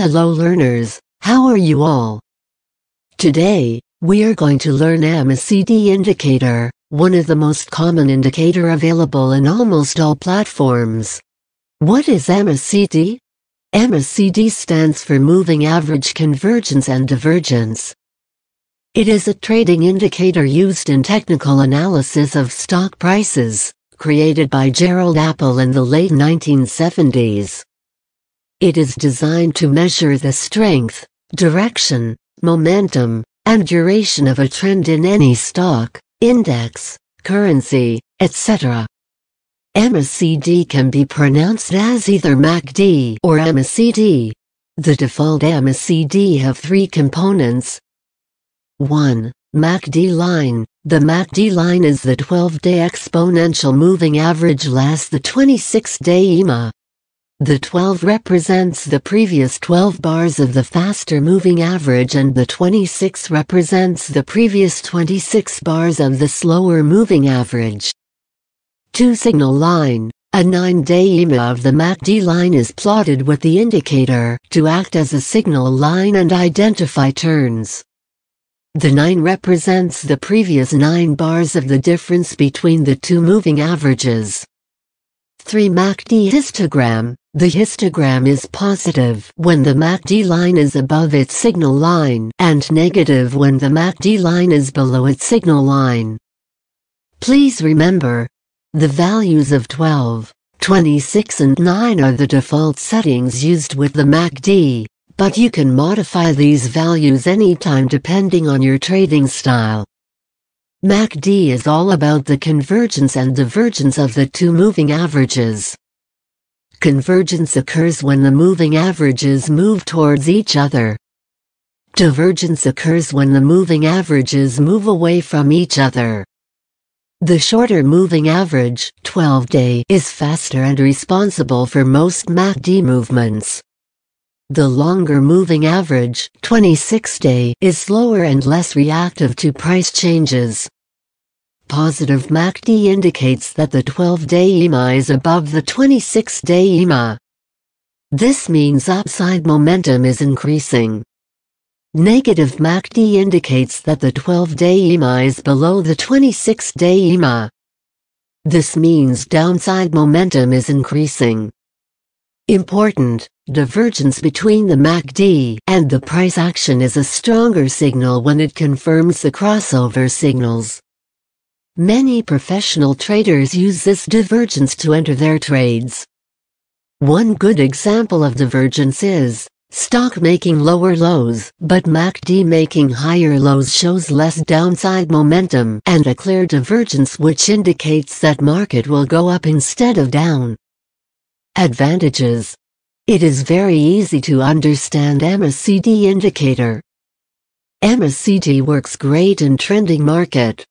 Hello learners, how are you all? Today, we are going to learn MACD indicator, one of the most common indicator available in almost all platforms. What is MACD? MACD stands for Moving Average Convergence and Divergence. It is a trading indicator used in technical analysis of stock prices, created by Gerald Apple in the late 1970s. It is designed to measure the strength, direction, momentum, and duration of a trend in any stock, index, currency, etc. MACD can be pronounced as either MACD or MACD. The default MACD have three components. 1. MACD line. The MACD line is the 12-day exponential moving average less the 26-day EMA. The 12 represents the previous 12 bars of the faster moving average and the 26 represents the previous 26 bars of the slower moving average. 2 signal line a 9-day EMA of the MACD line is plotted with the indicator to act as a signal line and identify turns. The 9 represents the previous 9 bars of the difference between the two moving averages. 3 MACD histogram. The histogram is positive when the MACD line is above its signal line and negative when the MACD line is below its signal line. Please remember, the values of 12, 26 and 9 are the default settings used with the MACD, but you can modify these values anytime depending on your trading style. MACD is all about the convergence and divergence of the two moving averages. Convergence occurs when the moving averages move towards each other. Divergence occurs when the moving averages move away from each other. The shorter moving average, 12-day, is faster and responsible for most MACD movements. The longer moving average 26 day is slower and less reactive to price changes. Positive MACD indicates that the 12-day EMA is above the 26-day EMA. This means upside momentum is increasing. Negative MACD indicates that the 12-day EMA is below the 26-day EMA. This means downside momentum is increasing. Important, divergence between the MACD and the price action is a stronger signal when it confirms the crossover signals. Many professional traders use this divergence to enter their trades. One good example of divergence is stock making lower lows, but MACD making higher lows shows less downside momentum and a clear divergence which indicates that market will go up instead of down. Advantages It is very easy to understand MACD indicator. MACD works great in trending market.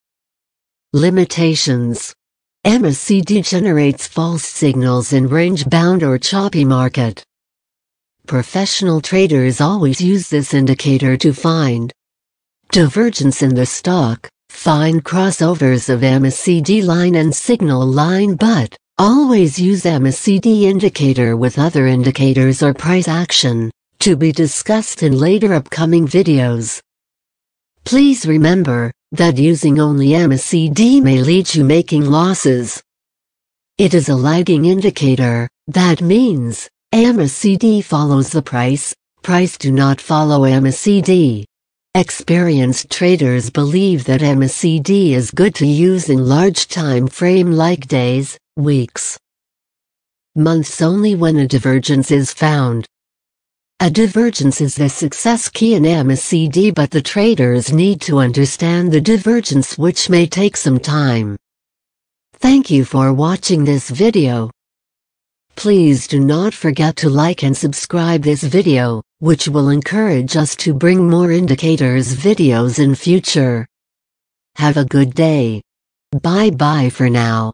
Limitations MACD generates false signals in range-bound or choppy market. Professional traders always use this indicator to find divergence in the stock, find crossovers of MACD line and signal line but Always use MACD indicator with other indicators or price action, to be discussed in later upcoming videos. Please remember that using only MACD may lead you making losses. It is a lagging indicator, that means MACD follows the price, price do not follow MACD. Experienced traders believe that MACD is good to use in large time frame like days, weeks, months only when a divergence is found. A divergence is the success key in MSCD but the traders need to understand the divergence which may take some time. Thank you for watching this video. Please do not forget to like and subscribe this video, which will encourage us to bring more indicators videos in future. Have a good day. Bye bye for now.